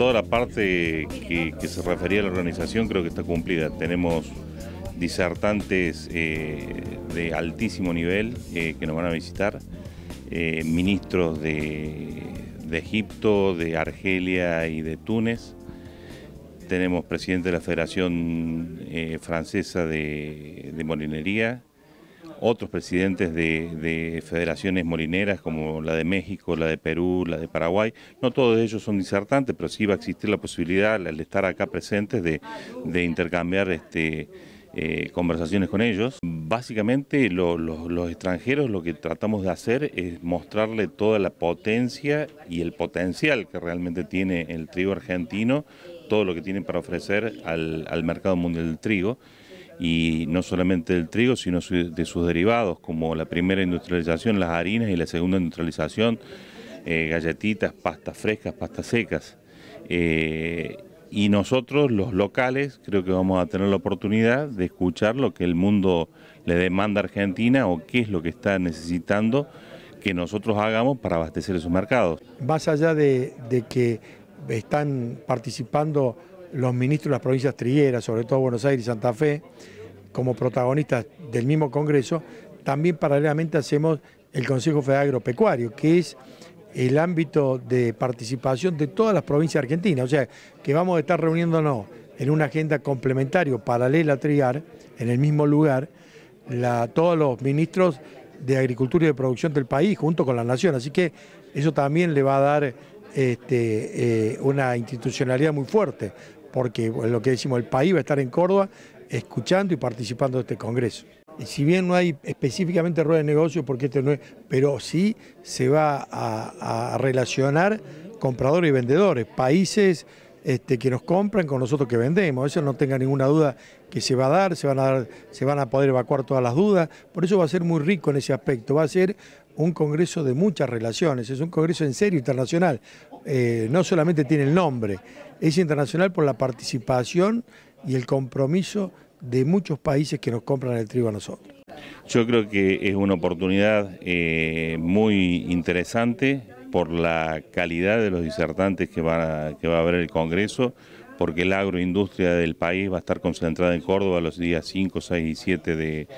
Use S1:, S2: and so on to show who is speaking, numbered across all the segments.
S1: toda la parte que, se refería a la organización creo que está cumplida. Tenemos disertantes eh, de altísimo nivel eh, que nos van a visitar, eh, ministros de, Egipto, de Argelia y de Túnez. Tenemos presidente de la Federación Francesa de Molinería, otros presidentes de, federaciones molineras como la de México, la de Perú, la de Paraguay. No todos ellos son disertantes, pero sí va a existir la posibilidad al estar acá presentes de, intercambiar este, eh, conversaciones con ellos. Básicamente los extranjeros lo que tratamos de hacer es mostrarle toda la potencia y el potencial que realmente tiene el trigo argentino, todo lo que tiene para ofrecer al mercado mundial del trigo y no solamente del trigo, sino de sus derivados, como la primera industrialización, las harinas, y la segunda industrialización, eh, galletitas, pastas frescas, pastas secas. Eh, y nosotros, los locales, creo que vamos a tener la oportunidad de escuchar lo que el mundo le demanda a Argentina o qué es lo que está necesitando que nosotros hagamos para abastecer esos mercados.
S2: Más allá de que están participando los ministros de las provincias trigueras, sobre todo Buenos Aires y Santa Fe, como protagonistas del mismo Congreso, también paralelamente hacemos el Consejo Federal Agropecuario, que es el ámbito de participación de todas las provincias argentinas. O sea, que vamos a estar reuniéndonos en una agenda complementaria, paralela a Trigar, en el mismo lugar, todos los ministros de Agricultura y de Producción del país, junto con la Nación. Así que eso también le va a dar este, eh, una institucionalidad muy fuerte porque lo que decimos, el país va a estar en Córdoba escuchando y participando de este Congreso. Y si bien no hay específicamente rueda de negocio, porque este no es, pero sí se va a, relacionar compradores y vendedores, países este, que nos compran con nosotros que vendemos. Eso no tenga ninguna duda que se va a dar, se van a poder evacuar todas las dudas. Por eso va a ser muy rico en ese aspecto. Va a ser un congreso de muchas relaciones, es un congreso en serio internacional. Eh, no solamente tiene el nombre, es internacional por la participación y el compromiso de muchos países que nos compran el trigo a nosotros.
S1: Yo creo que es una oportunidad eh, muy interesante por la calidad de los disertantes que va, que va a haber el Congreso porque la agroindustria del país va a estar concentrada en Córdoba los días 5, 6 y 7 de,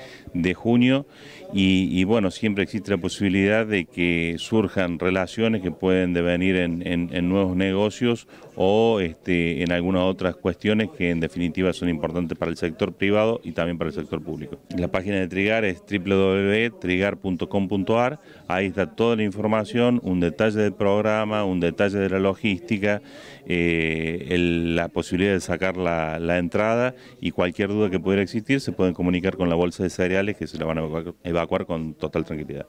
S1: junio y, bueno, siempre existe la posibilidad de que surjan relaciones que pueden devenir en, nuevos negocios o este, en algunas otras cuestiones que en definitiva son importantes para el sector privado y también para el sector público. La página de Trigar es www.trigar.com.ar, ahí está toda la información, un detalle del programa, un detalle de la logística, eh, el, la posibilidad de sacar la, entrada y cualquier duda que pudiera existir se pueden comunicar con la bolsa de cereales que se la van a evacuar con total tranquilidad.